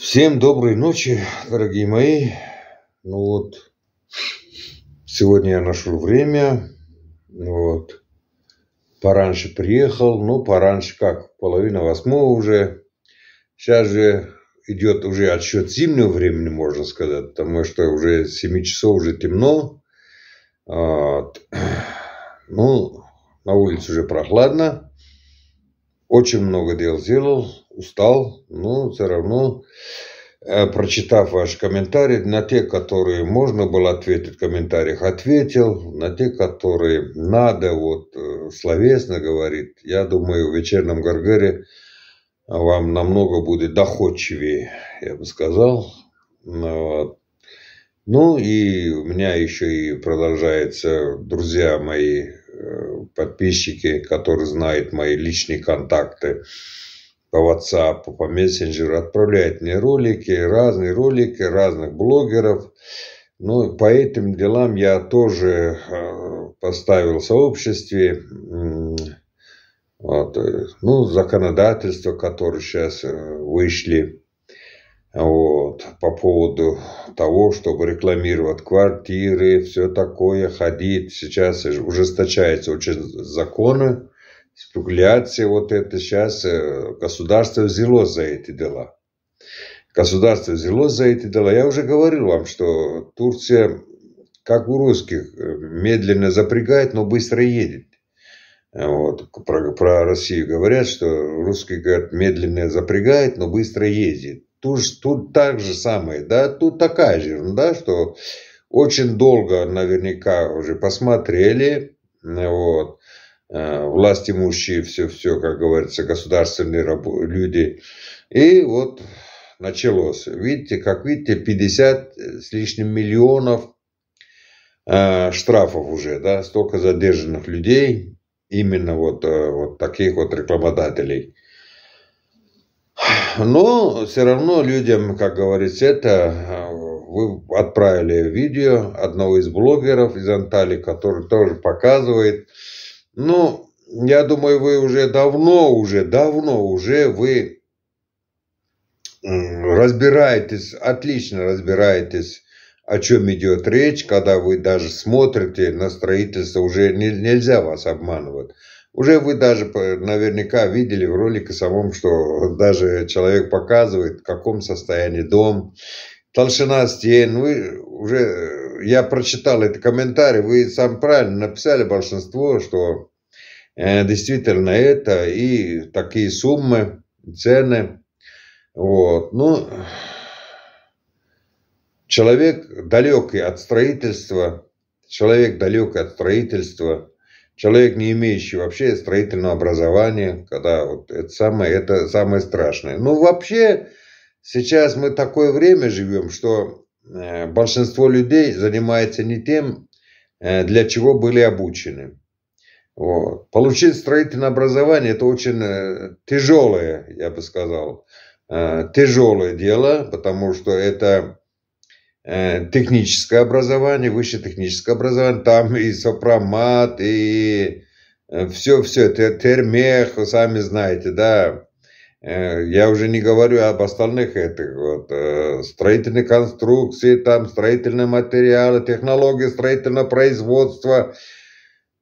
Всем доброй ночи, дорогие мои. Ну вот, сегодня я нашел время. Ну вот. Пораньше приехал, ну, пораньше как, половина восьмого уже. Сейчас же идет уже отсчет зимнего времени, можно сказать, потому что уже 7 часов уже темно. Вот. Ну, на улице уже прохладно. Очень много дел сделал устал, но все равно, э, прочитав ваши комментарии, на те, которые можно было ответить в комментариях, ответил, на те, которые надо вот э, словесно говорить, я думаю, в вечернем Гаргаре вам намного будет доходчивее, я бы сказал. Ну вот. Ну и у меня еще и продолжается, друзья мои, э, подписчики, которые знают мои личные контакты по WhatsApp, по мессенджеру, отправляет мне ролики, разные ролики разных блогеров. Ну, по этим делам я тоже э, поставил в сообществе вот, э, ну, законодательство, которое сейчас э, вышли вот, по поводу того, чтобы рекламировать квартиры, все такое, ходить. Сейчас ужесточаются очень законы спекуляция вот это сейчас э, государство взяло за эти дела. Государство взяло за эти дела. Я уже говорил вам, что Турция, как у русских, э, медленно запрягает, но быстро едет. Вот, про, про Россию говорят, что русский говорят, медленно запрягает, но быстро ездит. Тут, тут так же самое, да, тут такая же да что очень долго наверняка уже посмотрели, вот, Э, власть имущие, все-все, как говорится, государственные люди. И вот началось. Видите, как видите, 50 э, с лишним миллионов э, штрафов уже, да, столько задержанных людей, именно вот, э, вот таких вот рекламодателей. Но все равно людям, как говорится, это э, вы отправили видео одного из блогеров из Анталии, который тоже показывает, э, ну, я думаю, вы уже давно, уже давно, уже вы разбираетесь, отлично разбираетесь, о чем идет речь, когда вы даже смотрите на строительство, уже не, нельзя вас обманывать. Уже вы даже э, наверняка видели в ролике самом, что даже человек показывает, в каком состоянии дом, толщина стен, вы уже э, я прочитал этот комментарий, вы сам правильно написали большинство, что э, действительно это и такие суммы, цены. Вот, ну, человек далекий от строительства, человек далекий от строительства, человек, не имеющий вообще строительного образования, когда вот это самое, это самое страшное. Ну, вообще, сейчас мы такое время живем, что Э, большинство людей занимается не тем, э, для чего были обучены. Вот. Получить строительное образование – это очень э, тяжелое, я бы сказал, тяжелое дело, потому что это техническое образование, высшее техническое образование, там и сопромат, и все, все, термех, сами знаете, да, Э, я уже не говорю об остальных этих вот э, строительных конструкции, там строительные материалы, технологии строительного производства.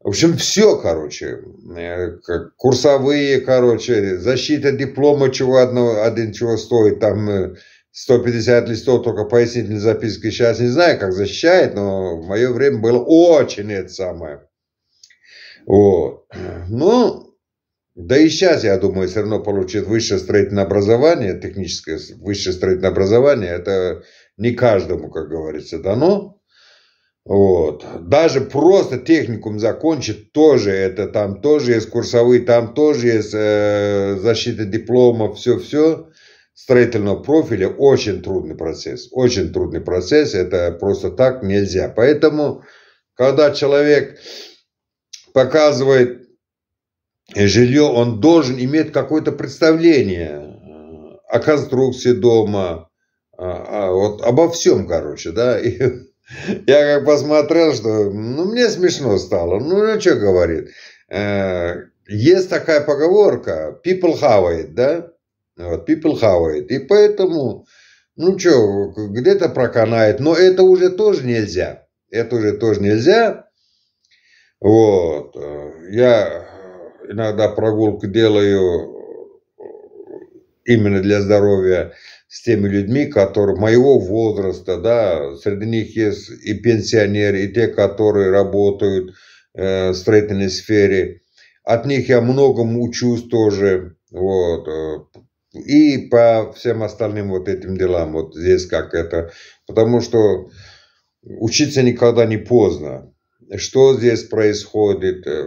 В общем, все, короче, э, курсовые, короче, защита диплома чего одного, один чего стоит, там 150 листов только пояснительной записки. Сейчас не знаю, как защищает, но в мое время было очень это самое. Вот. Ну, да и сейчас, я думаю, все равно получит высшее строительное образование, техническое высшее строительное образование, это не каждому, как говорится, дано. Вот. Даже просто техникум закончит, тоже это, там тоже есть курсовые, там тоже есть э, защита диплома, все-все строительного профиля очень трудный процесс. Очень трудный процесс, это просто так нельзя. Поэтому, когда человек показывает жилье, он должен иметь какое-то представление о конструкции дома, а, а вот обо всем, короче, да. И я как посмотрел, что, ну, мне смешно стало. Ну, ну что говорит? Э, есть такая поговорка, people have it, да? Вот, people have it. И поэтому, ну что, где-то проканает, но это уже тоже нельзя. Это уже тоже нельзя. Вот. Э, я иногда прогулку делаю э, именно для здоровья с теми людьми, которые моего возраста, да, среди них есть и пенсионеры, и те, которые работают э, в строительной сфере. От них я многому учусь тоже, вот, э, и по всем остальным вот этим делам, вот здесь как это, потому что учиться никогда не поздно что здесь происходит э,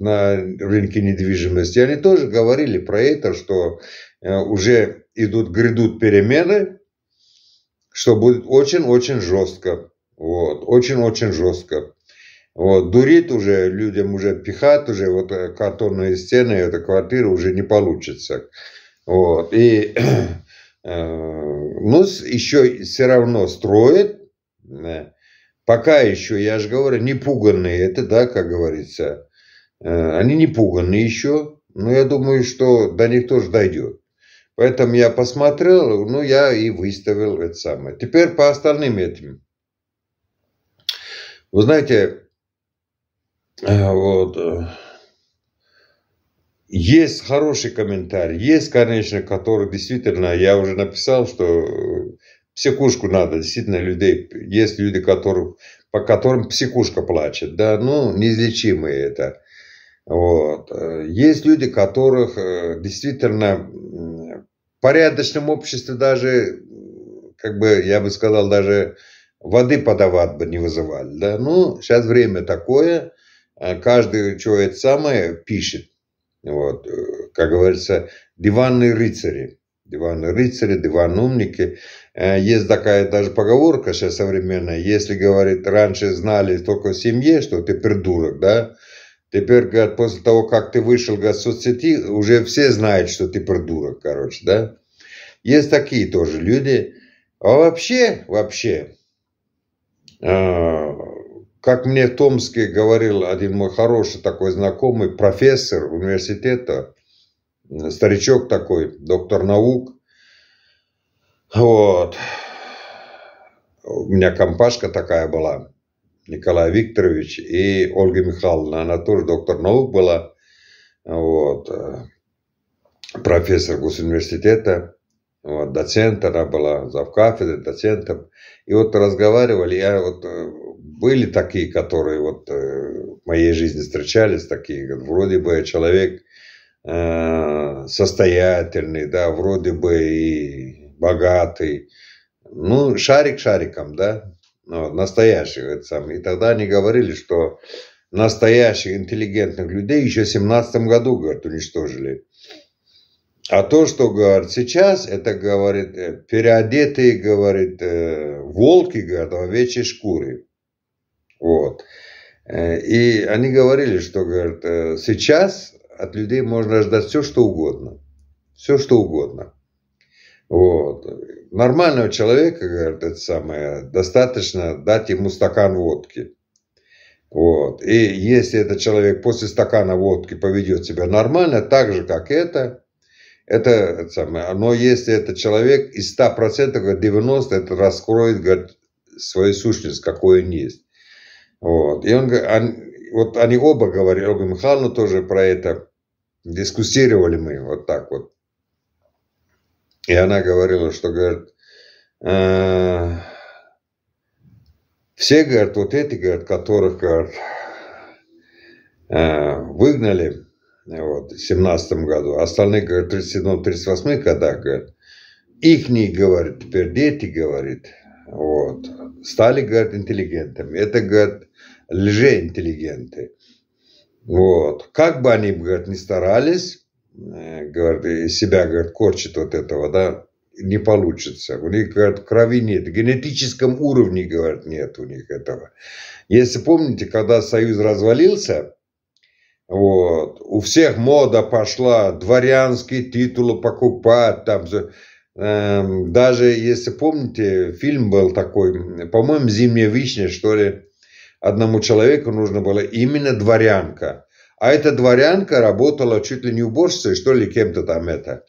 на рынке недвижимости. Они тоже говорили про это, что э, уже идут, грядут перемены, что будет очень-очень жестко. Вот, очень-очень жестко. Вот, дурит уже, людям уже пихать уже вот э, картонные стены, эта квартира уже не получится. Вот, и ну, еще все равно строит, Пока еще, я же говорю, не пуганные, это да, как говорится. Э, они не пуганные еще, но я думаю, что до них тоже дойдет. Поэтому я посмотрел, ну, я и выставил это самое. Теперь по остальным этим. Вы знаете, э, вот, э, есть хороший комментарий, есть, конечно, который действительно, я уже написал, что психушку надо, действительно, людей, есть люди, которых, по которым психушка плачет, да, ну, неизлечимые это. Вот. Есть люди, которых э, действительно в порядочном обществе даже, как бы, я бы сказал, даже воды подавать бы не вызывали, да, ну, сейчас время такое, э, каждый человек самое пишет, вот, э, как говорится, диванные рыцари – Диваны рыцари, диванные умники. Э, есть такая даже поговорка сейчас современная, если, говорит, раньше знали только в семье, что ты придурок, да, теперь, говорят, после того, как ты вышел в соцсети, уже все знают, что ты придурок, короче, да. Есть такие тоже люди. А вообще, вообще, э, как мне в Томске говорил один мой хороший такой знакомый профессор университета, старичок такой, доктор наук. Вот. У меня компашка такая была, Николай Викторович и Ольга Михайловна. Она тоже доктор наук была, вот, профессор госуниверситета, вот, доцент она была, завкафедрой, доцентом. И вот разговаривали, я вот, э, были такие, которые вот э, в моей жизни встречались, такие, вроде бы человек – Э, состоятельный, да, вроде бы и богатый. Ну, шарик шариком, да, ну, настоящий. Это сам. И тогда они говорили, что настоящих интеллигентных людей еще в 17 году, говорят, уничтожили. А то, что, говорят сейчас, это, говорит, э, переодетые, говорит, э, волки, говорит, овечьей шкуры. Вот. И они говорили, что, говорят сейчас от людей можно ждать все, что угодно. Все, что угодно. Вот. Нормального человека, говорят, это самое, достаточно дать ему стакан водки. Вот. И если этот человек после стакана водки поведет себя нормально, так же, как это, это, это самое. Но если этот человек из 100%, говорит, 90% это раскроет, говорит, свою сущность, какой он есть. Вот. И он, говорит вот они оба говорили, Ольга Михайловна тоже про это дискуссировали мы вот так вот. И она говорила, что, говорит, «А, все, говорят, вот эти, говорят, которых, говорят, а, выгнали вот, в 17 году, а остальные, говорят, в 37-38 годах, говорят, их не говорит, теперь дети, говорит, вот, стали, говорят интеллигентами. Это, говорит, лжеинтеллигенты. Вот. Как бы они, говорят, не старались, э, говорят, себя, говорят, корчит вот этого, да, не получится. У них, говорят, крови нет. В генетическом уровне, говорят, нет у них этого. Если помните, когда Союз развалился, вот, у всех мода пошла, дворянские титулы покупать, там же, эм, даже если помните, фильм был такой, по-моему, «Зимняя вишня», что ли, одному человеку нужно было именно дворянка. А эта дворянка работала чуть ли не уборщицей, что ли, кем-то там это.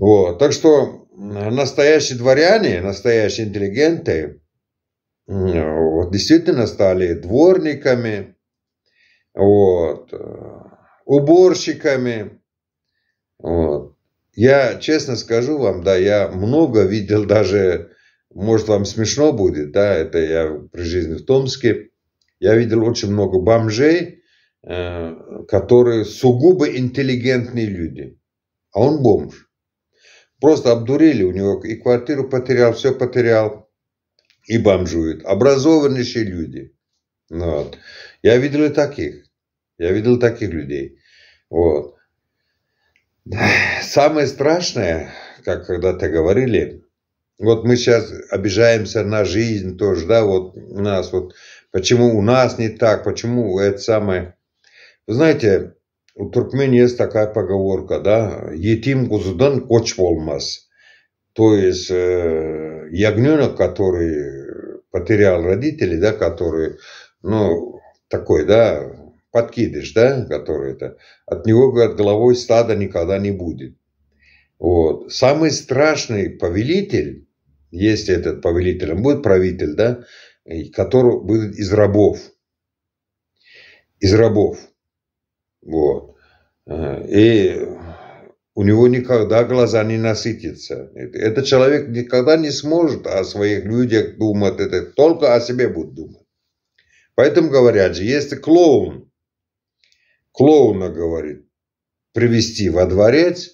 Вот. Так что настоящие дворяне, настоящие интеллигенты, вот, действительно стали дворниками, вот, уборщиками. Вот. Я честно скажу вам, да, я много видел даже, может вам смешно будет, да, это я при жизни в Томске, я видел очень много бомжей, э, которые сугубо интеллигентные люди. А он бомж. Просто обдурили у него, и квартиру потерял, все потерял. И бомжует. Образованнейшие люди. Ну вот. Я видел и таких. Я видел таких людей. Вот. Самое страшное, как когда-то говорили, вот мы сейчас обижаемся на жизнь тоже, да, вот у нас вот Почему у нас не так? Почему это самое? Вы знаете, у туркмен есть такая поговорка, да? Етим кузудан коч болмаз. То есть э, ягненок, который потерял родителей, да, который, ну, такой, да, подкидыш, да, который это, от него, говорят, головой стада никогда не будет. Вот. Самый страшный повелитель, если этот повелитель, он будет правитель, да, которые будут из рабов. Из рабов. Вот. Э, и у него никогда глаза не насытятся. Этот человек никогда не сможет о своих людях думать, это только о себе будет думать. Поэтому говорят же, если клоун, клоуна, говорит, привести во дворец,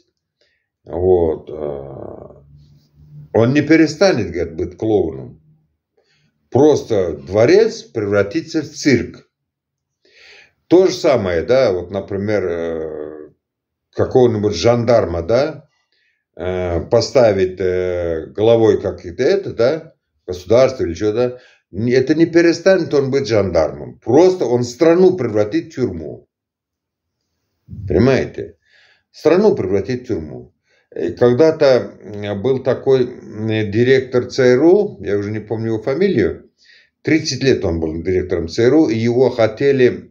вот, э, он не перестанет, говорит, быть клоуном. Просто дворец превратится в цирк. То же самое, да, вот, например, э, какого-нибудь жандарма, да, э, поставить э, головой как-то это, да, государство или что-то, это не перестанет он быть жандармом. Просто он страну превратит в тюрьму. Понимаете? Страну превратит в тюрьму. Э, когда-то был такой директор ЦРУ, я уже не помню его фамилию, 30 лет он был директором ЦРУ, и его хотели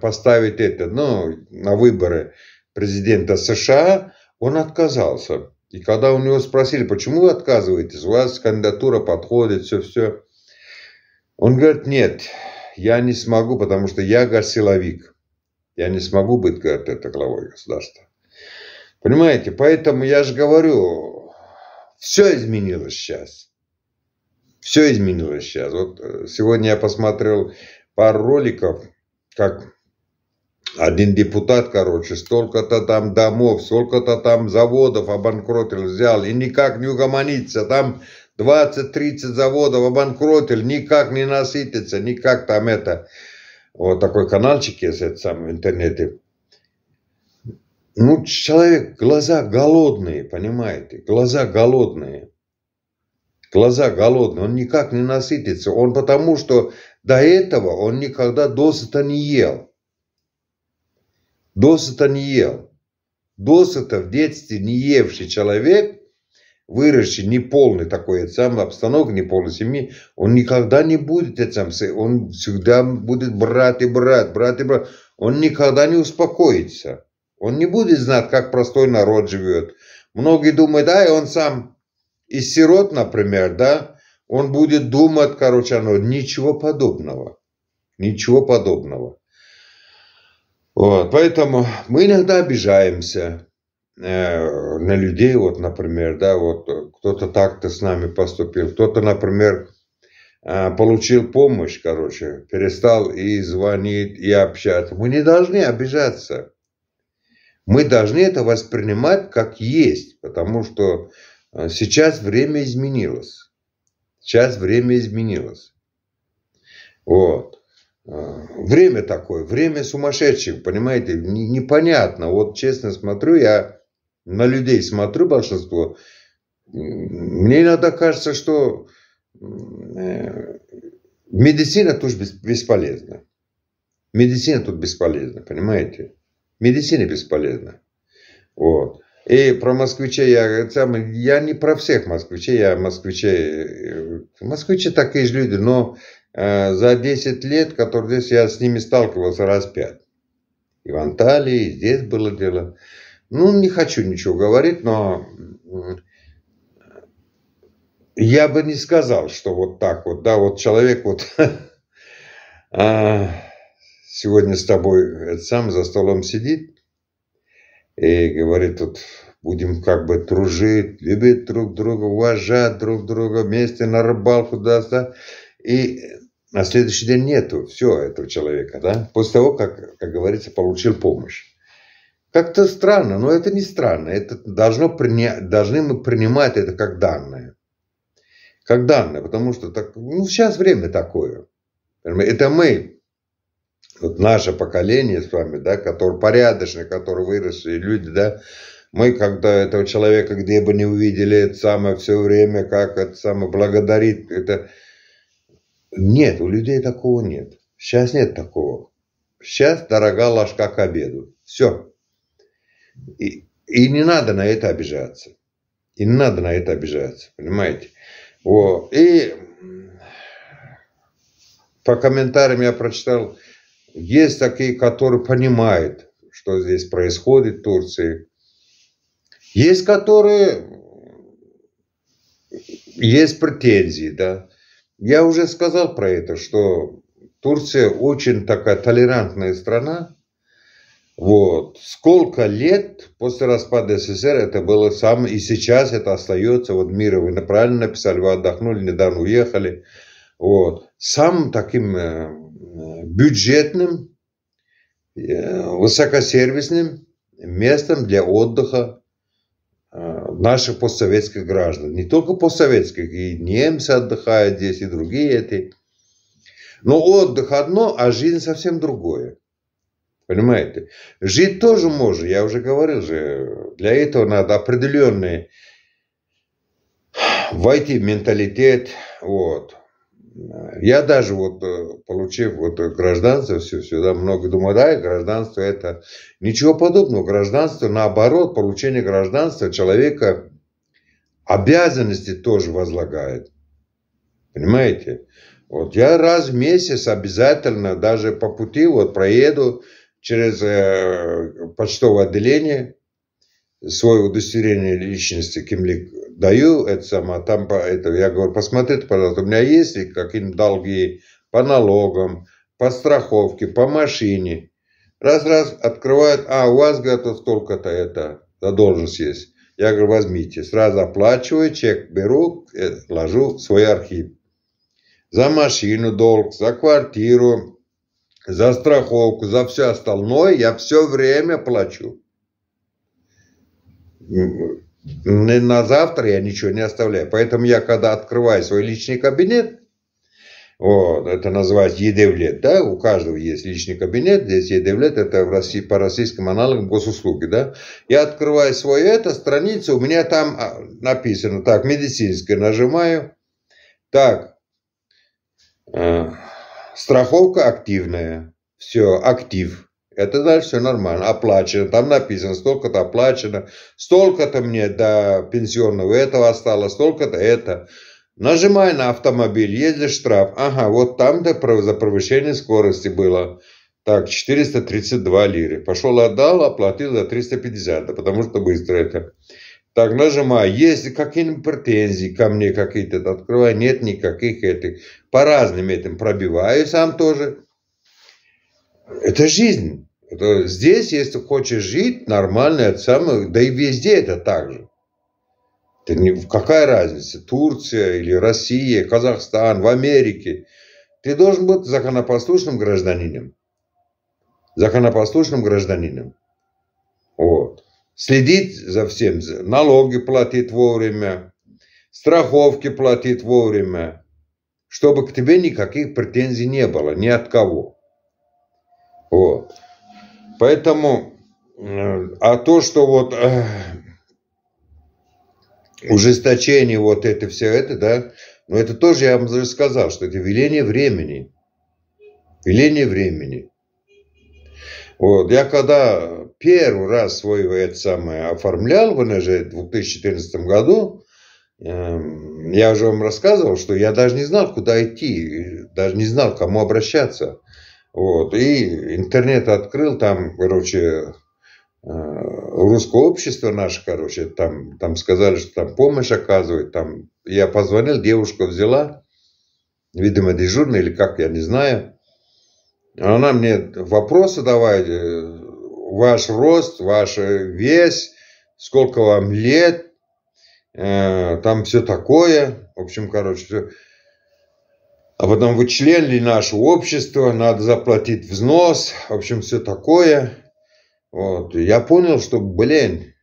поставить это, ну, на выборы президента США, он отказался. И когда у него спросили, почему вы отказываетесь, у вас кандидатура подходит, все-все. Он говорит, нет, я не смогу, потому что я говорит, Я не смогу быть, говорит, это главой государства. Понимаете, поэтому я же говорю, все изменилось сейчас. Все изменилось сейчас. Вот э, сегодня я посмотрел пару роликов, как один депутат, короче, столько-то там домов, столько-то там заводов обанкротил, взял, и никак не угомонится, там 20-30 заводов обанкротил, никак не насытится, никак там это. Вот такой каналчик есть это сам в интернете. Ну, человек, глаза голодные, понимаете, глаза голодные. Глаза голодные, он никак не насытится. Он потому, что до этого он никогда досыта не ел. Досыта не ел. Досыта в детстве не евший человек, выросший неполный такой, сам самое, обстановка неполной семьи, он никогда не будет этим, он всегда будет брат и брат, брат и брат. Он никогда не успокоится. Он не будет знать, как простой народ живет. Многие думают, да, и он сам из сирот, например, да, он будет думать, короче, оно ничего подобного. Ничего подобного. Вот, поэтому мы иногда обижаемся, э, на людей, вот, например, да, вот кто-то так-то с нами поступил, кто-то, например, э, получил помощь, короче, перестал и звонит и общаться. Мы не должны обижаться мы должны это воспринимать как есть, потому что э, сейчас время изменилось. Сейчас время изменилось. Вот. Э, время такое, время сумасшедших, понимаете, непонятно. Вот честно смотрю, я на людей смотрю большинство. Мне иногда кажется, что э, медицина тут бесполезна. Медицина тут бесполезна, понимаете? Медицина бесполезна. Вот. И про москвичей, я, сам, я не про всех москвичей, я москвичей, э, москвичи такие же люди, но э, за 10 лет, которые здесь, я с ними сталкивался раз пять. И в Анталии, и здесь было дело. Ну, не хочу ничего говорить, но я бы не сказал, что вот так вот, да, вот человек вот... А, сегодня с тобой это сам за столом сидит и говорит, тут будем как бы дружить, любить друг друга, уважать друг друга, вместе на рыбалку даст, а?» и на следующий день нету все этого человека, да, после того, как, как говорится, получил помощь. Как-то странно, но это не странно, это должно приня... должны мы принимать это как данное. Как данное, потому что так, ну, сейчас время такое. Это мы вот наше поколение с вами, да, который порядочно, которые выросли люди, да, мы, когда этого человека, где бы не увидели, это самое все время, как это самое, благодарит, это... Нет, у людей такого нет. Сейчас нет такого. Сейчас дорога ложка к обеду. Все. И, и не надо на это обижаться. И не надо на это обижаться, понимаете? вот и по комментариям я прочитал, есть такие, которые понимают, что здесь происходит в Турции. Есть, которые... Есть претензии, да. Я уже сказал про это, что Турция очень такая толерантная страна. Вот. Сколько лет после распада СССР это было сам, и сейчас это остается, вот мира, вы правильно написали, вы отдохнули, недавно уехали. Вот. сам таким э, Э, бюджетным, э, высокосервисным местом для отдыха э, наших постсоветских граждан. Не только постсоветских, и немцы отдыхают здесь, и другие эти. Но отдых одно, а жизнь совсем другое. Понимаете? Жить тоже можно, я уже говорил же. Для этого надо определенные войти в менталитет, вот, я даже вот э, получив вот э, гражданство, все сюда много думаю, да, и гражданство это ничего подобного. Гражданство, наоборот, получение гражданства человека обязанности тоже возлагает. Понимаете? Вот я раз в месяц обязательно даже по пути вот проеду через э, почтовое отделение, свое удостоверение личности Кимлик даю, это сама там, по это, я говорю, посмотрите, пожалуйста, у меня есть ли какие-нибудь долги по налогам, по страховке, по машине. Раз-раз открывают, а, у вас, говорят, столько-то это, задолженность есть. Я говорю, возьмите. Сразу оплачиваю, чек беру, э, ложу в свой архив. За машину долг, за квартиру, за страховку, за все остальное я все время плачу на завтра я ничего не оставляю. Поэтому я, когда открываю свой личный кабинет, вот, это называется едевлет, да, у каждого есть личный кабинет, здесь едевлет, это в России, по российским аналогам госуслуги, да. Я открываю свою это, страницу, у меня там а, написано, так, медицинская, нажимаю, так, э, страховка активная, все, актив, это дальше все нормально. Оплачено. Там написано, столько-то оплачено, столько-то мне до пенсионного этого осталось, столько-то это. Нажимай на автомобиль, ездишь штраф. Ага, вот там-то за превышение скорости было. Так, 432 лиры. Пошел, отдал, оплатил за 350, потому что быстро это. Так, нажимаю. Есть какие-нибудь претензии ко мне какие-то? Открываю. Нет никаких этих. По разным этим пробиваю сам тоже. Это жизнь здесь, если хочешь жить, нормально, это самое, да и везде это так же. Ты не, какая разница, Турция или Россия, Казахстан, в Америке. Ты должен быть законопослушным гражданином. Законопослушным гражданином. Вот. Следить за всем, налоги платить вовремя, страховки платить вовремя, чтобы к тебе никаких претензий не было, ни от кого. Вот. Поэтому, э, а то, что вот э, ужесточение вот это все это, да, но ну, это тоже я вам уже сказал, что это веление времени. Веление времени. Вот. Я когда первый раз свой это самое оформлял в НЖ в 2014 году, э, я уже вам рассказывал, что я даже не знал, куда идти, даже не знал, к кому обращаться. Вот. И интернет открыл, там, короче, э, русское общество наше, короче, там, там сказали, что там помощь оказывает. Там. Я позвонил, девушка взяла, видимо, дежурная или как, я не знаю. Она мне вопросы давай, э, ваш рост, ваш э, вес, сколько вам лет, там все такое. В общем, короче, все а потом вычленили наше общество, надо заплатить взнос, в общем, все такое. Вот. И я понял, что, блин,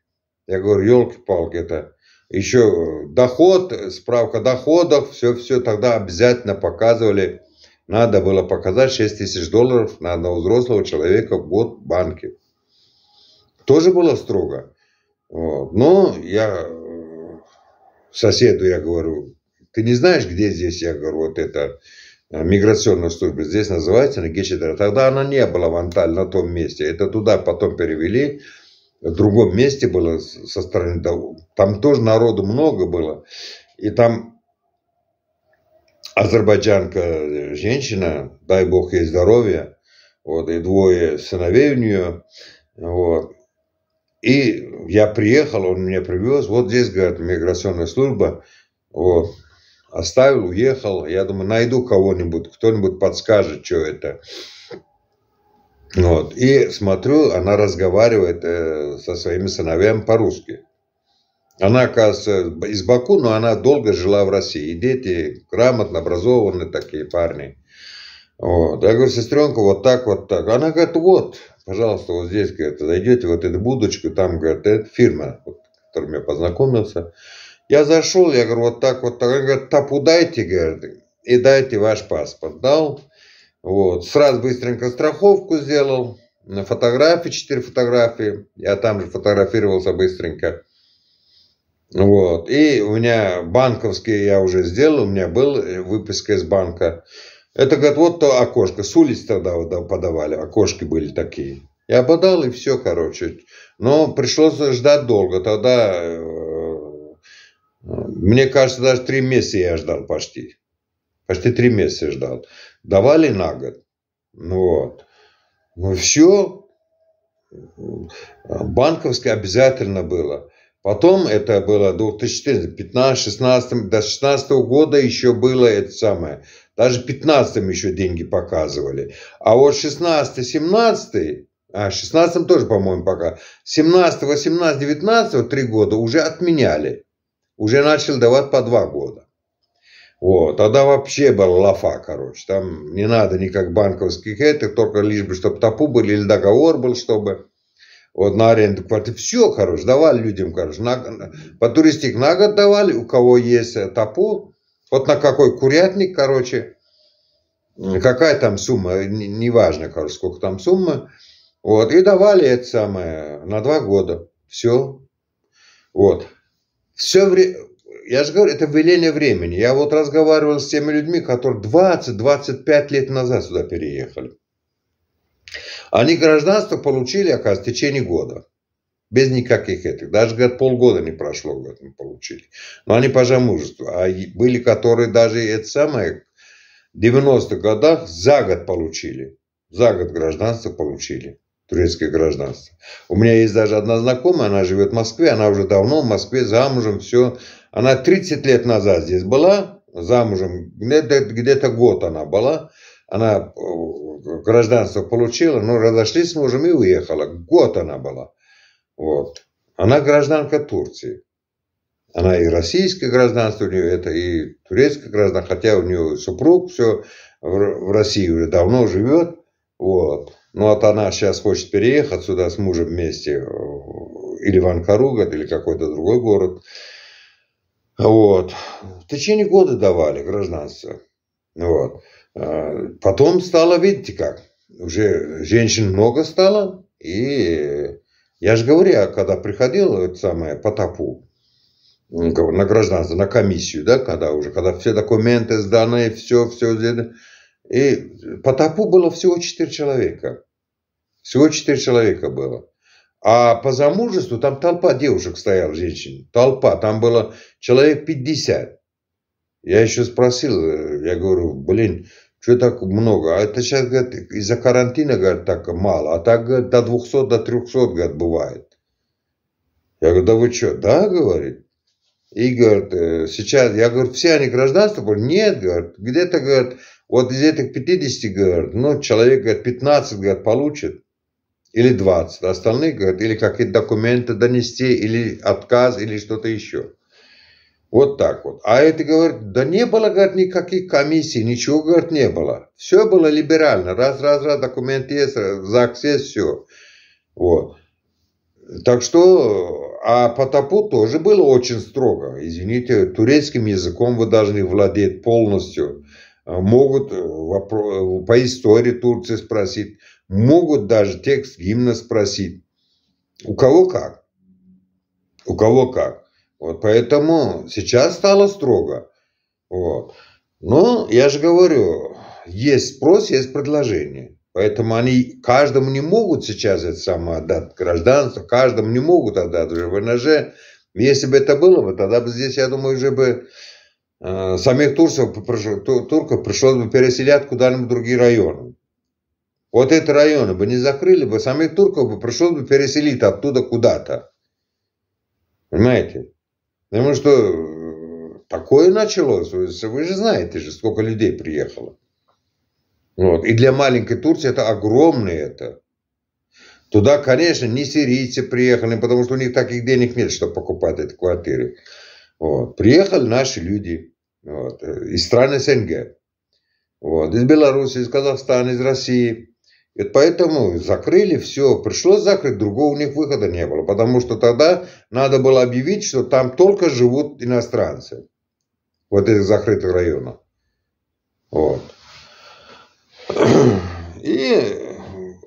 я говорю, елки-палки, это еще доход, справка доходов, все-все тогда обязательно показывали. Надо было показать 6 тысяч долларов на одного взрослого человека в год в банке. Тоже было строго. Вот. Но я э, соседу я говорю, ты не знаешь, где здесь, я говорю, вот это а, миграционная служба здесь называется, на Гечедра. Тогда она не была в Анталь на том месте. Это туда потом перевели. В другом месте было со стороны того. Там тоже народу много было. И там азербайджанка э, женщина, дай бог ей здоровья, вот, и двое сыновей у нее, вот. И я приехал, он меня привез, вот здесь, говорят миграционная служба, вот, Оставил, уехал. Я думаю, найду кого-нибудь, кто-нибудь подскажет, что это. Вот. И смотрю, она разговаривает э, со своими сыновьями по-русски. Она, оказывается, из Баку, но она долго жила в России. И дети грамотно образованные такие парни. Вот. Я говорю, сестренка, вот так, вот так. Она говорит, вот, пожалуйста, вот здесь, говорит, зайдете, вот эту будочку, там, говорит, это фирма, вот, с которой я познакомился. Я зашел, я говорю, вот так вот, так. Он говорит, тапу дайте, говорит, и дайте ваш паспорт. Дал, вот, сразу быстренько страховку сделал, на фотографии, четыре фотографии, я там же фотографировался быстренько. Вот, и у меня банковские я уже сделал, у меня был э, выписка из банка. Это, говорит, вот то окошко, с улиц тогда подавали, окошки были такие. Я подал, и все, короче. Но пришлось ждать долго, тогда э, мне кажется, даже три месяца я ждал почти. Почти три месяца ждал. Давали на год. Ну вот. Ну все. Банковское обязательно было. Потом это было 2014, 15, 16, до 16 года еще было это самое. Даже 15 еще деньги показывали. А вот 16, 17, а 16 тоже, по-моему, пока. 17, 18, 19, вот три года уже отменяли. Уже начал давать по два года. Вот, тогда вообще была лафа, короче. Там не надо никак банковских этих, только лишь бы, чтобы топу были или договор был, чтобы вот на аренду квартиры. Все, короче, давали людям, короче, на, по туристик на год давали, у кого есть э, топу, вот на какой курятник, короче, какая там сумма, э, неважно, не короче, сколько там сумма, вот, и давали это самое на два года, все, вот все время, я же говорю, это веление времени. Я вот разговаривал с теми людьми, которые 20-25 лет назад сюда переехали. Они гражданство получили, оказывается, в течение года. Без никаких этих. Даже, говорят, полгода не прошло, говорят, мы получили. Но они по замужеству. А были, которые даже это самое, в 90-х годах за год получили. За год гражданство получили турецкое гражданство. У меня есть даже одна знакомая, она живет в Москве, она уже давно в Москве замужем, все. Она 30 лет назад здесь была, замужем, где-то где год она была, она э, гражданство получила, но разошлись с мужем и уехала. Год она была. Вот. Она гражданка Турции. Она и российское гражданство у нее это, и турецкое гражданство, хотя у нее супруг все в России уже давно живет. Вот. Ну, вот а она сейчас хочет переехать сюда с мужем вместе, э, или в Анкару, или какой-то другой город. Вот. В течение года давали гражданство. Вот. А, потом стало, видите как, уже женщин много стало, и я же говорю, я когда приходил, это самое, по ТАПу, на гражданство, на комиссию, да, когда уже, когда все документы сданы, все, все, и Потапу было всего четыре человека. Всего четыре человека было. А по замужеству там толпа девушек стояла, женщин. Толпа. Там было человек 50. Я еще спросил, э, я говорю, блин, что так много? А это сейчас, говорит, из-за карантина, говорят так мало. А так, говорит, до 200, до 300, говорит, бывает. Я говорю, да вы что, да, говорит? И, говорит, э, сейчас, я говорю, все они гражданство? Говорит, нет, говорит, где-то, говорит, вот из этих 50, говорят, ну, человек, говорит, 15, говорит, получит, или 20, а остальные, говорят, или какие-то документы донести, или отказ, или что-то еще. Вот так вот. А это, говорит, да не было, говорит, никаких комиссий, ничего, говорит, не было. Все было либерально. Раз, раз, раз, документ есть, ЗАГС есть, все. Вот. Так что, а Потапу тоже было очень строго. Извините, турецким языком вы должны владеть полностью. А, могут э, э, по истории Турции спросить, могут даже текст гимна спросить. У кого как? У кого как? Вот поэтому сейчас стало строго. Вот. Но я же говорю, есть спрос, есть предложение. Поэтому они каждому не могут сейчас это самое отдать гражданство, каждому не могут отдать уже ВНЖ. Если бы это было бы, тогда бы здесь, я думаю, уже бы Э, самих турцев, турков пришлось бы переселять куда-нибудь в другие районы. Вот эти районы бы не закрыли бы, самих турков бы пришлось бы переселить оттуда куда-то. Понимаете? Потому что э, такое началось. Вы же знаете же, сколько людей приехало. Вот. И для маленькой Турции это огромное это. Туда, конечно, не сирийцы приехали, потому что у них таких денег нет, чтобы покупать эти квартиры. Вот. Приехали наши люди вот, э, из стран СНГ, вот, из Беларуси, из Казахстана, из России. И поэтому закрыли все, пришлось закрыть, другого у них выхода не было, потому что тогда надо было объявить, что там только живут иностранцы, вот этих закрытых районов. Вот. И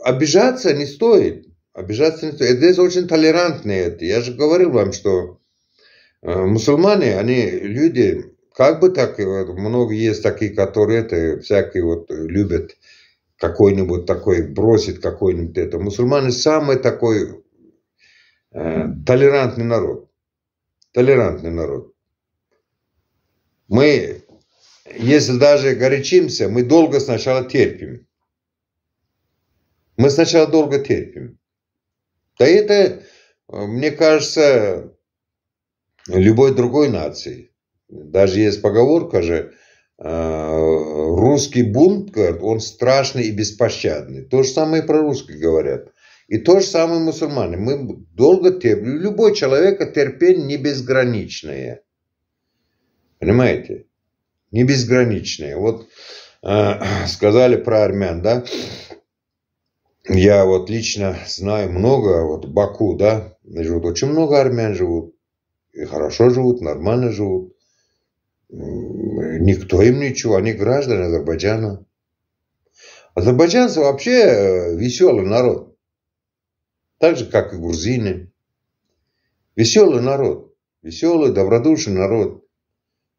обижаться не стоит, обижаться не стоит. Здесь очень толерантные это. Я же говорил вам, что Э, мусульмане, они люди, как бы так, много есть такие, которые это, всякие вот э, любят какой-нибудь такой, бросит какой-нибудь это. Мусульмане самый такой э, толерантный народ. Толерантный народ. Мы, если даже горячимся, мы долго сначала терпим. Мы сначала долго терпим. Да это, э, мне кажется, любой другой нации. Даже есть поговорка же, а, русский бунт, он страшный и беспощадный. То же самое и про русских говорят. И то же самое мусульмане. Мы долго терпим. Любой человека терпень не безграничное. Понимаете? Не безграничное. Вот э, сказали про армян, да? Я вот лично знаю много, вот Баку, да, живут очень много армян живут. И хорошо живут, нормально живут. Никто им ничего, они граждане Азербайджана. Азербайджанцы вообще э, веселый народ. Так же, как и грузины. Веселый народ. Веселый, добродушный народ.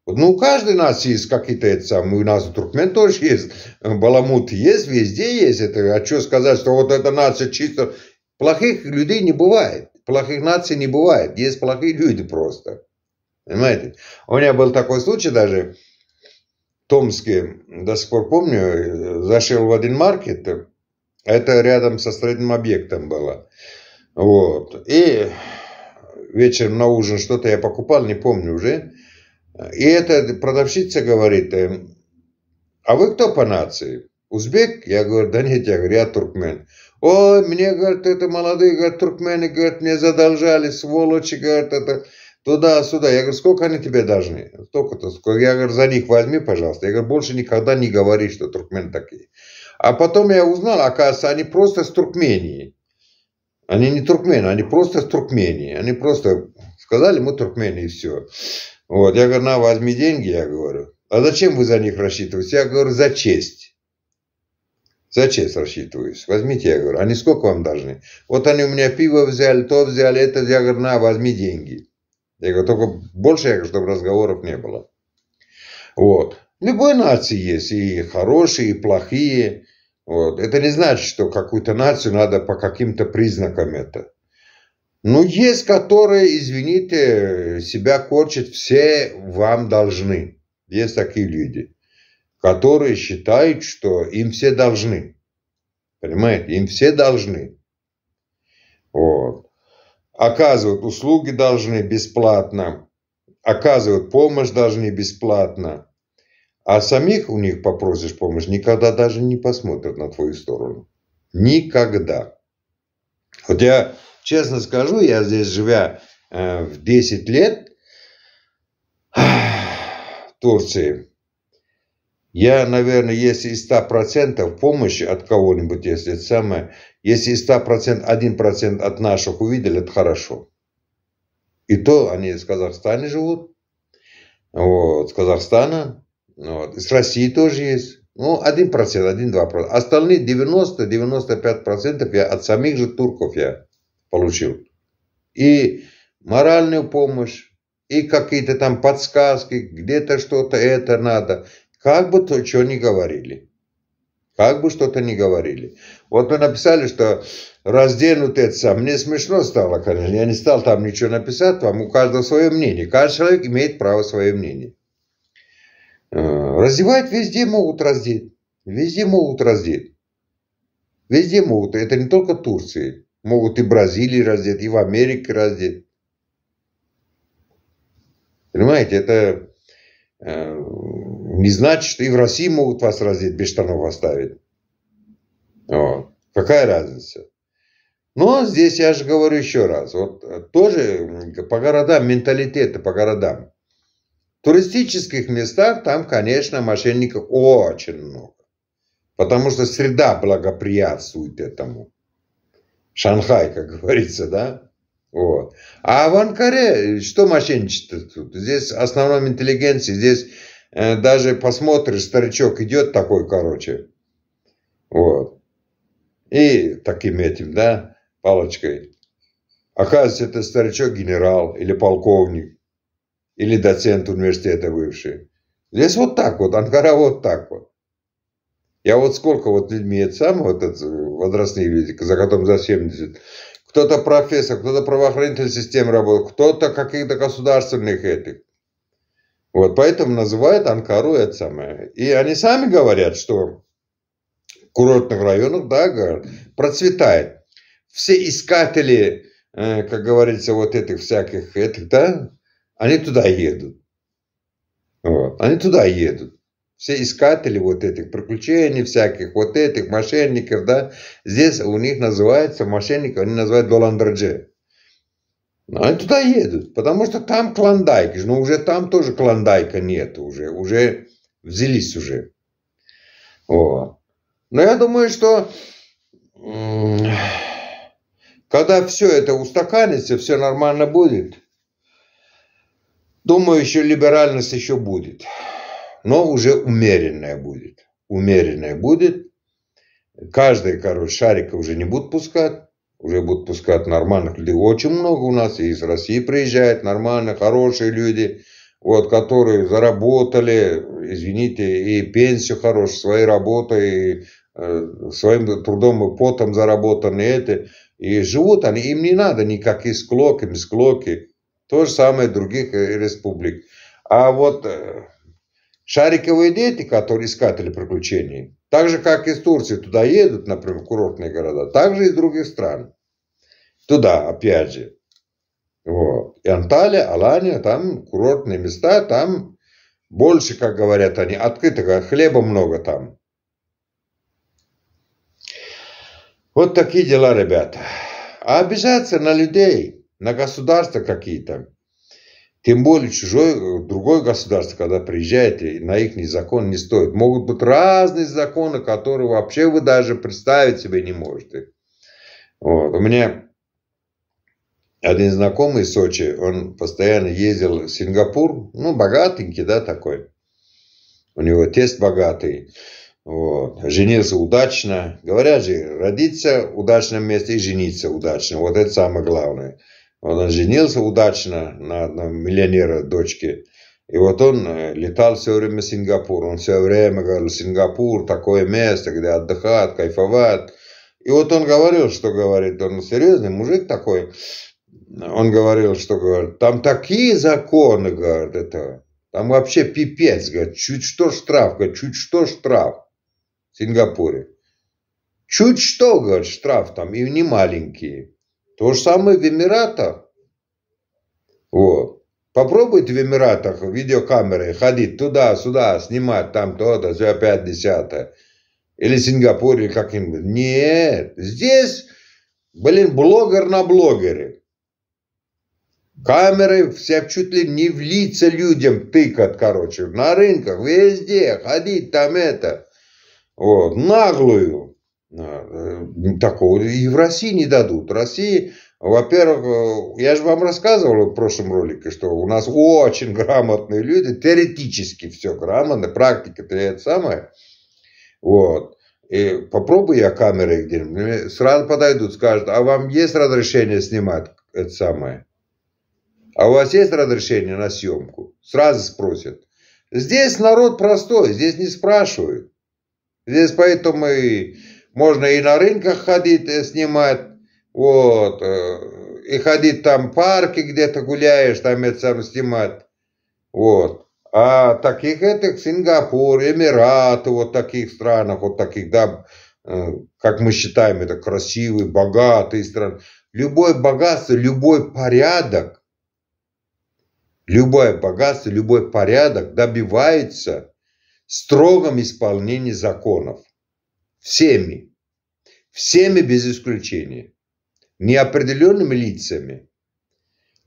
Ну, у каждой нас есть какие-то эти самые, у нас Туркмен тоже есть, э, Баламут есть, везде есть это. А что сказать, что вот эта нация чисто... Плохих людей не бывает. Плохих наций не бывает. Есть плохие люди просто. Понимаете? У меня был такой случай даже. Томске, до сих пор помню, зашел в один маркет. Это рядом со строительным объектом было. Вот. И вечером на ужин что-то я покупал, не помню уже. И эта продавщица говорит, э, а вы кто по нации? Узбек? Я говорю, да нет, я говорю, я туркмен. Ой, мне, говорят, это молодые, говорят, туркмены, говорят, мне задолжали, сволочи, говорит, это туда-сюда. Я говорю, сколько они тебе должны? Столько-то, сколько. Я говорю, за них возьми, пожалуйста. Я говорю, больше никогда не говори, что туркмены такие. А потом я узнал, оказывается, они просто с Туркмении. Они не туркмены, они просто с Туркмении. Они просто сказали, мы туркмены, и все. Вот, я говорю, на, возьми деньги, я говорю. А зачем вы за них рассчитываете? Я говорю, за честь. За честь рассчитываюсь. Возьмите, я говорю, они сколько вам должны? Вот они у меня пиво взяли, то взяли, это, я говорю, на, возьми деньги. Я говорю, только больше, я говорю, чтобы разговоров не было. Вот. Любой нации есть, и хорошие, и плохие. Вот. Это не значит, что какую-то нацию надо по каким-то признакам это. Но есть, которые, извините, себя корчат, все вам должны. Есть такие люди которые считают, что им все должны. Понимаете, им все должны. Вот. Оказывают услуги должны бесплатно, оказывают помощь должны бесплатно. А самих у них попросишь помощь, никогда даже не посмотрят на твою сторону. Никогда. Вот я честно скажу, я здесь живя э, в 10 лет в Турции, я, наверное, если из 100% помощи от кого-нибудь, если это самое, если из 100% 1% от наших увидели, это хорошо. И то они из Казахстана живут, вот, с Казахстана, вот, с России тоже есть. Ну, 1%, 1-2%. Остальные 90-95% я от самих же турков я получил. И моральную помощь, и какие-то там подсказки, где-то что-то это надо. Как бы то, что ни говорили. Как бы что-то ни говорили. Вот мы написали, что разденут это сам. Мне смешно стало, конечно. Я не стал там ничего написать. Там у каждого свое мнение. Каждый человек имеет право свое мнение. Э, Раздевать везде могут раздеть. Везде могут раздеть. Везде могут. Это не только Турции. Могут и Бразилии раздеть, и в Америке раздеть. Понимаете, это Эм, не значит, что и в России могут вас раздеть, без штанов оставить. Вот. Какая разница? Но здесь я же говорю еще раз, вот э, тоже по городам, менталитеты по городам. В туристических местах там, конечно, мошенников очень много. Потому что среда благоприятствует этому. Шанхай, как говорится, да? Вот. А в Анкаре что мошенничество тут? Здесь основном интеллигенции, здесь э, даже посмотришь, старичок идет такой, короче. Вот. И таким этим, да, палочкой. Оказывается, это старичок генерал или полковник, или доцент университета бывший. Здесь вот так вот, Анкара вот так вот. Я вот сколько вот людьми, это сам вот этот э, возрастные люди, за которым за 70, кто-то профессор, кто-то правоохранительной системы работает, кто-то каких-то государственных этих. Вот, поэтому называют Анкару это самое. И они сами говорят, что в курортных районах, да, говорят, процветает. Все искатели, э, как говорится, вот этих всяких, этих, да, они туда едут. Вот, они туда едут. Все искатели вот этих приключений всяких, вот этих мошенников, да, здесь у них называется, мошенник, они называют доландраджи. Но они туда едут, потому что там клондайк, но ну, уже там тоже клондайка нет, уже, уже взялись уже. О, Но я думаю, что когда все это устаканится, все нормально будет. Думаю, еще либеральность еще будет но уже умеренная будет. Умеренная будет. Каждый, короче, шарика уже не будут пускать. Уже будут пускать нормальных людей. Очень много у нас и из России приезжает нормально, хорошие люди, вот, которые заработали, извините, и пенсию хорошую, своей работой, и э, своим трудом и потом заработанные это. И живут они, им не надо никакие склоки, склоки. То же самое других э, республик. А вот э, Шариковые дети, которые искатели приключений, так же, как из Турции туда едут, например, в курортные города, так же из других стран. Туда, опять же. Вот. И Анталия, Алания, там курортные места, там больше, как говорят они, открытого хлеба много там. Вот такие дела, ребята. А обижаться на людей, на государства какие-то – тем более чужое, другое государство, когда приезжаете, на их закон не стоит. Могут быть разные законы, которые вообще вы даже представить себе не можете. Вот. У меня один знакомый из Сочи, он постоянно ездил в Сингапур, ну, богатенький, да, такой. У него тест богатый. Вот. Женился удачно. Говорят же, родиться в удачном месте и жениться удачно. Вот это самое главное. Он женился удачно на одном миллионера дочке. И вот он э, летал все время в Сингапур. Он все время говорил, Сингапур такое место, где отдыхать, кайфовать. И вот он говорил, что говорит, он серьезный мужик такой. Он говорил, что говорит, там такие законы, говорит, это, там вообще пипец, говорит, чуть что штраф, говорит, чуть что штраф в Сингапуре. Чуть что, говорит, штраф там, и не маленькие. То же самое в Эмиратах. Вот. Попробуйте в Эмиратах видеокамерой ходить туда-сюда, снимать там то-то, все опять десятое. Или Сингапур, или как-нибудь. Нет, здесь, блин, блогер на блогере. Камеры всех чуть ли не в лица людям тыкают, короче. На рынках, везде, ходить там это. Вот, наглую. Э, такого и в России не дадут. России, во-первых, э, я же вам рассказывал в прошлом ролике, что у нас очень грамотные люди, теоретически все грамотно, практика-то это самое. Вот. И попробуй я камеры где-нибудь, сразу подойдут, скажут, а вам есть разрешение снимать это самое? А у вас есть разрешение на съемку? Сразу спросят. Здесь народ простой, здесь не спрашивают. Здесь поэтому и можно и на рынках ходить, э, снимать. Вот. Э, и ходить там в парке где-то гуляешь, там это сам снимать. Вот. А таких этих Сингапур, Эмираты, вот таких странах, вот таких, да, э, как мы считаем, это красивые, богатые страны. Любое богатство, любой порядок, любое богатство, любой порядок добивается строгом исполнении законов всеми, всеми без исключения, не определенными лицами,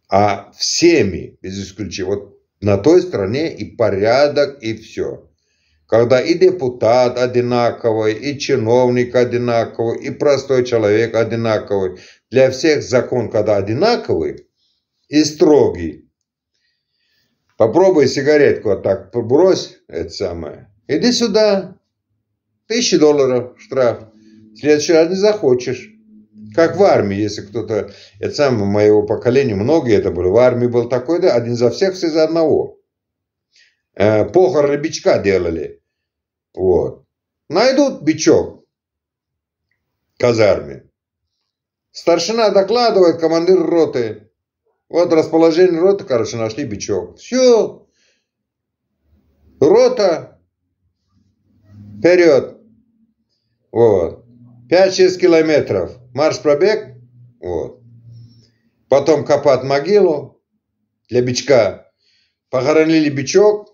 а всеми без исключения. Вот на той стране и порядок, и все. Когда и депутат одинаковый, и чиновник одинаковый, и простой человек одинаковый. Для всех закон, когда одинаковый и строгий. Попробуй сигаретку вот так брось, это самое. Иди сюда, Тысяча долларов штраф. В следующий раз не захочешь. Как в армии, если кто-то, это сам моего поколения, многие это были, в армии был такой, да, один за всех, все за одного. Э, похороны бичка делали. Вот. Найдут бичок казарме. Старшина докладывает, командир роты. Вот расположение роты, короче, нашли бичок. Все. Рота Вперед! Вот. 5-6 километров. Марш-пробег. Вот. Потом копать могилу для бичка. Похоронили бичок.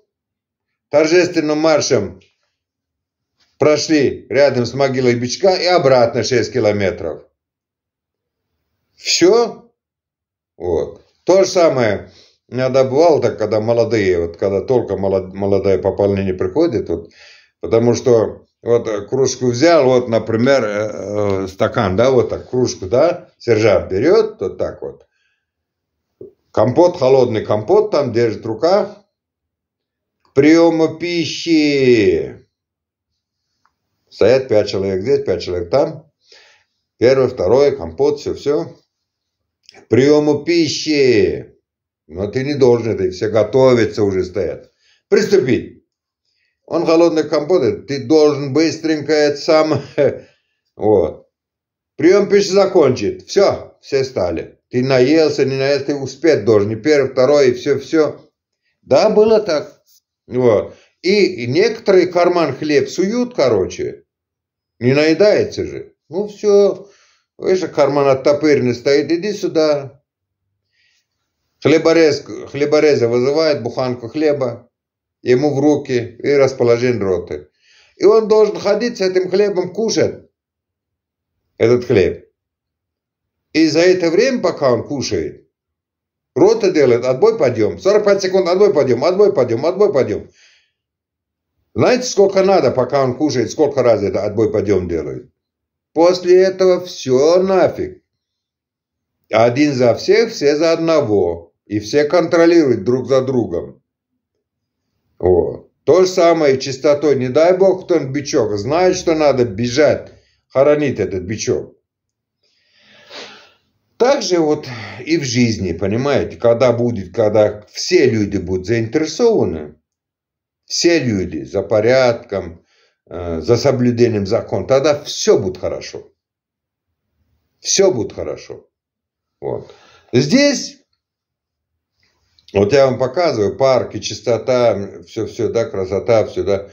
Торжественным маршем прошли рядом с могилой бичка и обратно 6 километров. Все. Вот. То же самое. Иногда бывало так, когда молодые, вот когда только молодое пополнение приходит, вот Потому что вот э, кружку взял, вот, например, э, э, стакан, да, вот так, кружку, да, сержант берет, вот так вот. Компот, холодный компот там держит в руках. К приему пищи. Стоят пять человек здесь, пять человек там. Первый, второй, компот, все, все. К приему пищи. Но ты не должен, это все готовятся уже стоят. Приступить. Он холодных компотов, ты должен быстренько это сам... Вот. Прием пищи закончит. Все, все стали. Ты наелся, не наелся, ты успеть должен. И первый, второй, и все-все. Да, было так. Вот. И некоторые карман хлеб суют, короче. Не наедается же. Ну все. Видишь, карман оттопыренный стоит. Иди сюда. Хлеборез, хлебореза вызывает буханку хлеба ему в руки и расположен роты. И он должен ходить с этим хлебом кушать этот хлеб. И за это время, пока он кушает, рота делает отбой подъем, 45 секунд отбой подъем, отбой подъем, отбой подъем. Знаете, сколько надо, пока он кушает, сколько раз это отбой подъем делает? После этого все нафиг. Один за всех, все за одного. И все контролируют друг за другом. Вот. То же самое чистотой, не дай бог, кто бичок знает, что надо бежать, хоронить этот бичок. Так же вот и в жизни, понимаете, когда будет, когда все люди будут заинтересованы, все люди за порядком, э, за соблюдением закона, тогда все будет хорошо. Все будет хорошо. Вот. Здесь вот я вам показываю парк и чистота, все-все, да, красота, все, да.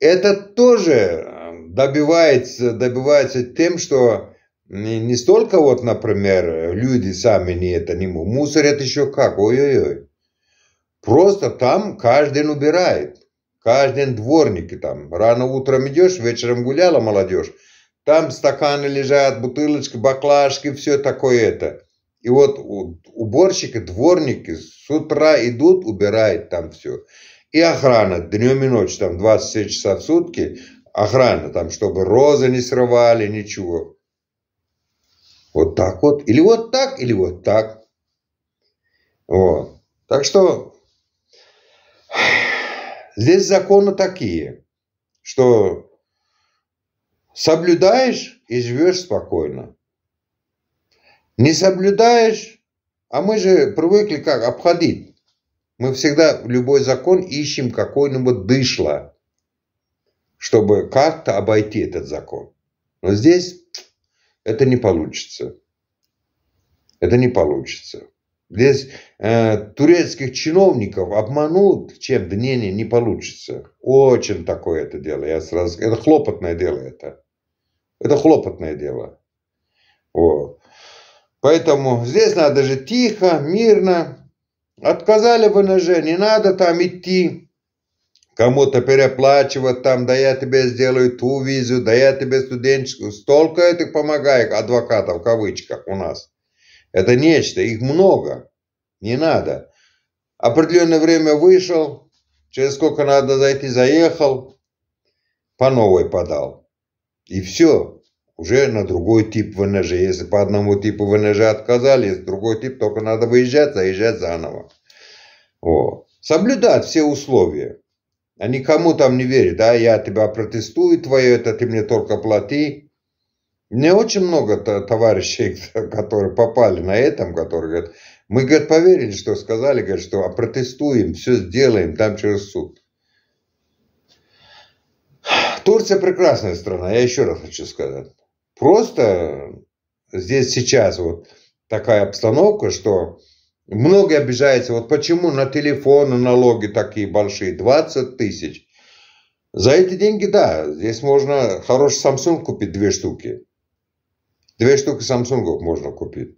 Это тоже эм, добивается, добивается тем, что не, не столько вот, например, люди сами не это не мусорят еще как, ой-ой-ой. Просто там каждый день убирает, каждый день дворники там. Рано утром идешь, вечером гуляла молодежь, там стаканы лежат, бутылочки, баклажки, все такое это – и вот уборщики, дворники с утра идут, убирают там все. И охрана днем и ночью, там 24 часа в сутки, охрана там, чтобы розы не срывали, ничего. Вот так вот. Или вот так, или вот так. Вот. Так что здесь законы такие, что соблюдаешь и живешь спокойно. Не соблюдаешь, а мы же привыкли как обходить. Мы всегда в любой закон ищем какой-нибудь дышло, чтобы как-то обойти этот закон. Но здесь это не получится. Это не получится. Здесь э, турецких чиновников обманут чем-то. Не, не, не получится. Очень такое это дело. Я сразу... Это хлопотное дело это. Это хлопотное дело. Вот. Поэтому здесь надо же тихо, мирно. Отказали в НЖ, не надо там идти. Кому-то переплачивать там, да я тебе сделаю ту визу, да я тебе студенческую. Столько этих помогает адвокатов, в кавычках, у нас. Это нечто, их много. Не надо. Определенное время вышел, через сколько надо зайти, заехал, по новой подал. И все уже на другой тип ВНЖ. Если по одному типу ВНЖ отказали, если другой тип, только надо выезжать, заезжать заново. Вот. Соблюдать все условия. А никому там не верит, да, я тебя протестую, твое это, ты мне только плати. Мне очень много товарищей, которые попали на этом, которые говорят, мы, говорят, поверили, что сказали, говорят, что а протестуем, все сделаем, там через суд. Турция прекрасная страна, я еще раз хочу сказать. Просто э, здесь сейчас вот такая обстановка, что многие обижаются, вот почему на телефоны налоги такие большие, 20 тысяч. За эти деньги, да, здесь можно хороший Samsung купить две штуки. Две штуки Samsung можно купить.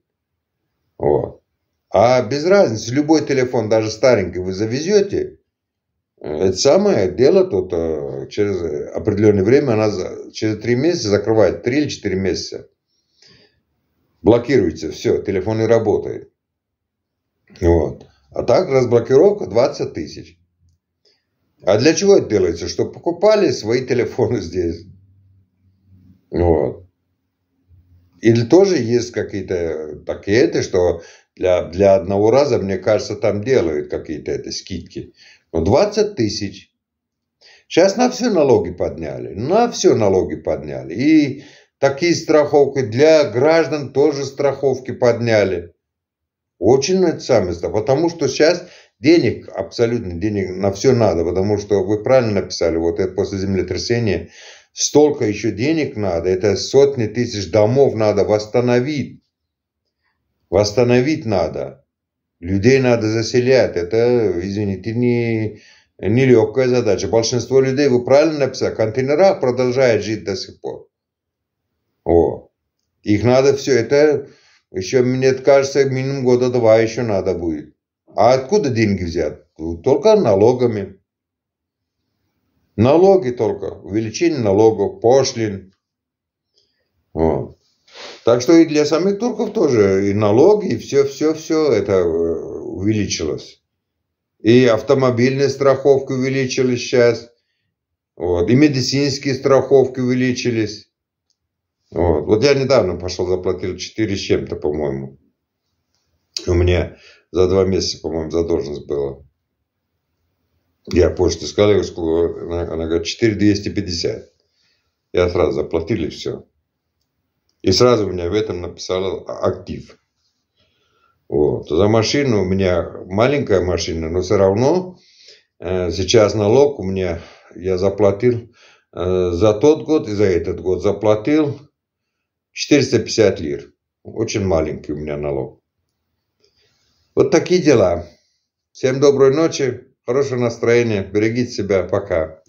Вот. А без разницы, любой телефон, даже старенький, вы завезете, это самое дело тут э, через определенное время, она через три месяца закрывает, три или четыре месяца. Блокируется, все, телефон не работает. Вот. А так разблокировка 20 тысяч. А для чего это делается? Чтобы покупали свои телефоны здесь. Вот. Или тоже есть какие-то такие, что для, для одного раза, мне кажется, там делают какие-то это скидки. Но ну, 20 тысяч. Сейчас на все налоги подняли. На все налоги подняли. И такие страховки для граждан тоже страховки подняли. Очень это самое, потому что сейчас денег, абсолютно денег на все надо, потому что вы правильно написали, вот это после землетрясения столько еще денег надо, это сотни тысяч домов надо восстановить. Восстановить надо. Людей надо заселять. Это, извините, не, нелегкая задача. Большинство людей, вы правильно написали, в контейнерах продолжает жить до сих пор. О. Их надо все это, еще, мне кажется, минимум года два еще надо будет. А откуда деньги взять? Только налогами. Налоги только, увеличение налогов, пошлин. Вот. Так что и для самих турков тоже и налоги, и все-все-все это э, увеличилось. И автомобильные страховки увеличились сейчас. Вот, и медицинские страховки увеличились. Вот. вот я недавно пошел, заплатил 4 с чем-то, по-моему. У меня за два месяца, по-моему, задолженность была. Я почту сказал, сколько она говорит, 4250. Я сразу заплатили, все. И сразу меня в этом написал актив. Вот. За машину у меня маленькая машина, но все равно э, сейчас налог у меня я заплатил э, за тот год и за этот год заплатил 450 лир. Очень маленький у меня налог. Вот такие дела. Всем доброй ночи, хорошего настроения, берегите себя, пока.